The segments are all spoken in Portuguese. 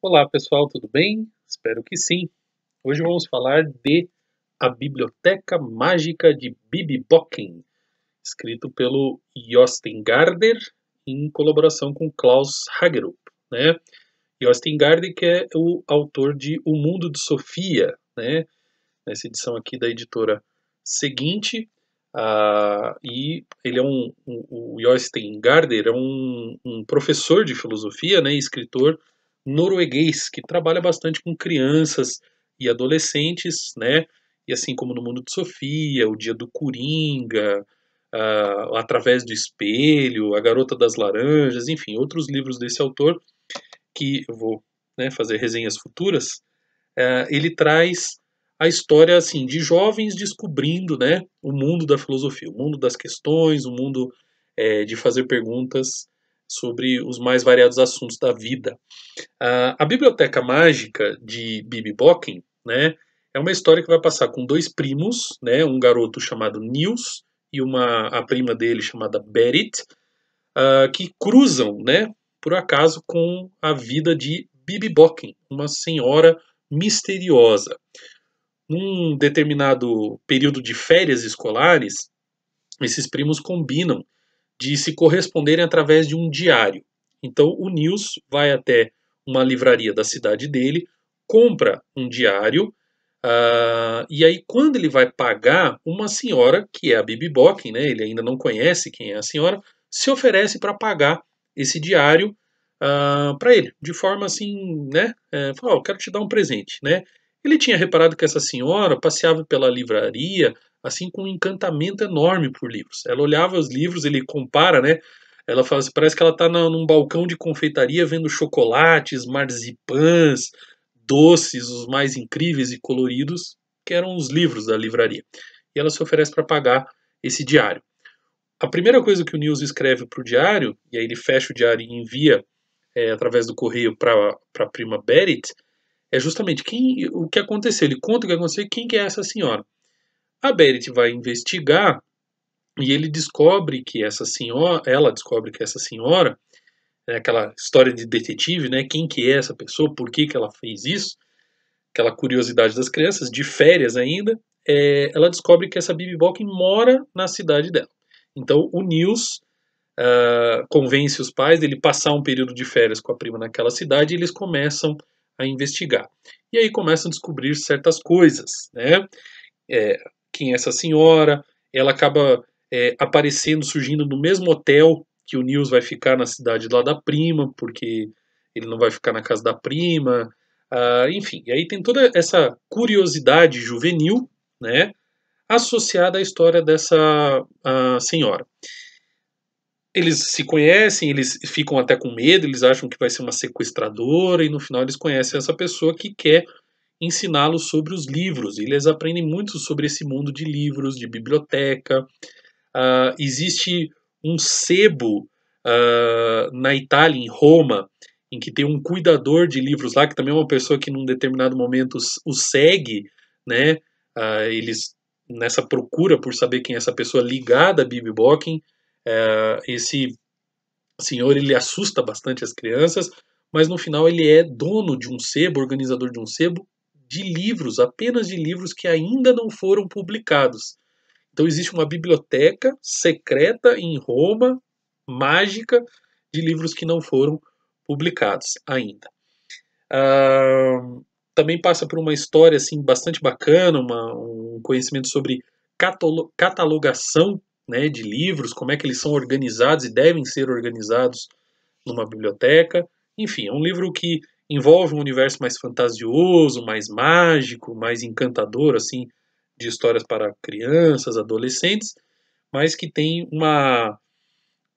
Olá pessoal, tudo bem? Espero que sim. Hoje vamos falar de A Biblioteca Mágica de Bibi Bocking, escrito pelo Josten Garder em colaboração com Klaus Hagerup. Né? Josten Garder que é o autor de O Mundo de Sofia, né? nessa edição aqui da editora seguinte. Uh, e ele é um, um o Josten Garder é um, um professor de filosofia, né, escritor norueguês, que trabalha bastante com crianças e adolescentes, né? E assim como no mundo de Sofia, o Dia do Coringa, uh, Através do Espelho, A Garota das Laranjas, enfim, outros livros desse autor que eu vou né, fazer resenhas futuras, uh, ele traz a história assim de jovens descobrindo né, o mundo da filosofia, o mundo das questões, o mundo é, de fazer perguntas sobre os mais variados assuntos da vida. A, a Biblioteca Mágica de Bibi Bokken, né, é uma história que vai passar com dois primos, né, um garoto chamado Nils e uma a prima dele chamada Berit, uh, que cruzam, né, por acaso, com a vida de Bibi Bokken, uma senhora misteriosa. Num determinado período de férias escolares, esses primos combinam de se corresponderem através de um diário. Então o Nils vai até uma livraria da cidade dele, compra um diário, uh, e aí quando ele vai pagar, uma senhora, que é a Bibi Bocking, né, ele ainda não conhece quem é a senhora, se oferece para pagar esse diário uh, ah, para ele, de forma assim, né, é, fala, oh, eu quero te dar um presente, né, ele tinha reparado que essa senhora passeava pela livraria assim com um encantamento enorme por livros. Ela olhava os livros, ele compara, né? Ela faz, assim, parece que ela está num balcão de confeitaria vendo chocolates, marzipãs, doces, os mais incríveis e coloridos, que eram os livros da livraria. E ela se oferece para pagar esse diário. A primeira coisa que o News escreve para o diário, e aí ele fecha o diário e envia é, através do correio para a prima Berit, é justamente quem, o que aconteceu. Ele conta o que aconteceu e quem que é essa senhora. A Berit vai investigar e ele descobre que essa senhora, ela descobre que essa senhora, né, aquela história de detetive, né, quem que é essa pessoa, por que, que ela fez isso, aquela curiosidade das crianças, de férias ainda, é, ela descobre que essa Bibi Balkin mora na cidade dela. Então o Nils uh, convence os pais dele passar um período de férias com a prima naquela cidade e eles começam a investigar. E aí começam a descobrir certas coisas, né? É, quem é essa senhora? Ela acaba é, aparecendo, surgindo no mesmo hotel que o Nils vai ficar na cidade lá da prima, porque ele não vai ficar na casa da prima. Ah, enfim, e aí tem toda essa curiosidade juvenil, né? Associada à história dessa ah, senhora eles se conhecem, eles ficam até com medo, eles acham que vai ser uma sequestradora, e no final eles conhecem essa pessoa que quer ensiná-los sobre os livros. E eles aprendem muito sobre esse mundo de livros, de biblioteca. Uh, existe um sebo uh, na Itália, em Roma, em que tem um cuidador de livros lá, que também é uma pessoa que num determinado momento o segue, né? Uh, eles nessa procura por saber quem é essa pessoa ligada a Bibi Bocking, é, esse senhor ele assusta bastante as crianças, mas no final ele é dono de um sebo, organizador de um sebo de livros, apenas de livros que ainda não foram publicados. Então existe uma biblioteca secreta em Roma, mágica, de livros que não foram publicados ainda. Uh, também passa por uma história assim bastante bacana, uma, um conhecimento sobre catalogação né, de livros, como é que eles são organizados e devem ser organizados numa biblioteca. Enfim, é um livro que envolve um universo mais fantasioso, mais mágico, mais encantador, assim, de histórias para crianças, adolescentes, mas que tem uma,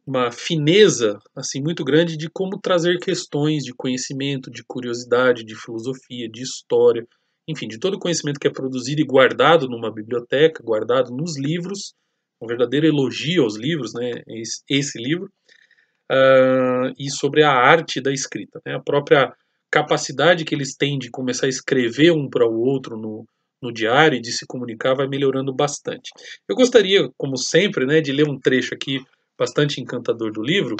uma fineza assim muito grande de como trazer questões de conhecimento, de curiosidade, de filosofia, de história, enfim, de todo o conhecimento que é produzido e guardado numa biblioteca, guardado nos livros, um verdadeiro elogio aos livros, né, esse, esse livro, uh, e sobre a arte da escrita, né, a própria capacidade que eles têm de começar a escrever um para o outro no, no diário e de se comunicar vai melhorando bastante. Eu gostaria, como sempre, né, de ler um trecho aqui bastante encantador do livro,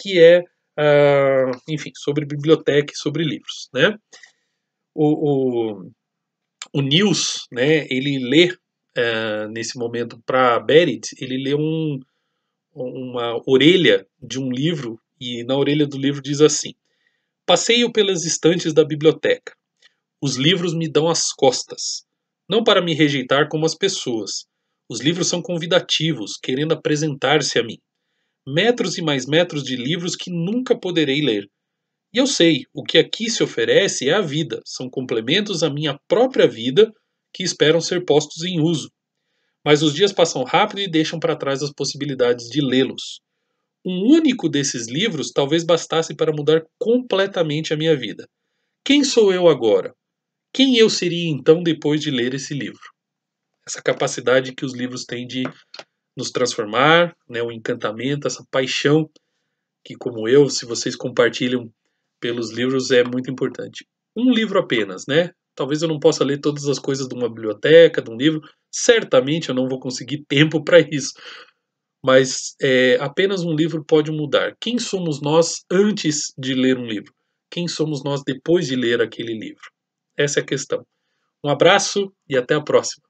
que é, uh, enfim, sobre biblioteca e sobre livros, né? O, o, o Nils, né, ele lê é, nesse momento para Berit, ele lê um, uma orelha de um livro e na orelha do livro diz assim: Passeio pelas estantes da biblioteca. Os livros me dão as costas, não para me rejeitar como as pessoas. Os livros são convidativos, querendo apresentar-se a mim. Metros e mais metros de livros que nunca poderei ler. E eu sei, o que aqui se oferece é a vida, são complementos à minha própria vida que esperam ser postos em uso. Mas os dias passam rápido e deixam para trás as possibilidades de lê-los. Um único desses livros talvez bastasse para mudar completamente a minha vida. Quem sou eu agora? Quem eu seria então depois de ler esse livro? Essa capacidade que os livros têm de nos transformar, né, o encantamento, essa paixão que, como eu, se vocês compartilham pelos livros, é muito importante. Um livro apenas, né? talvez eu não possa ler todas as coisas de uma biblioteca, de um livro. Certamente eu não vou conseguir tempo para isso. Mas é, apenas um livro pode mudar. Quem somos nós antes de ler um livro? Quem somos nós depois de ler aquele livro? Essa é a questão. Um abraço e até a próxima.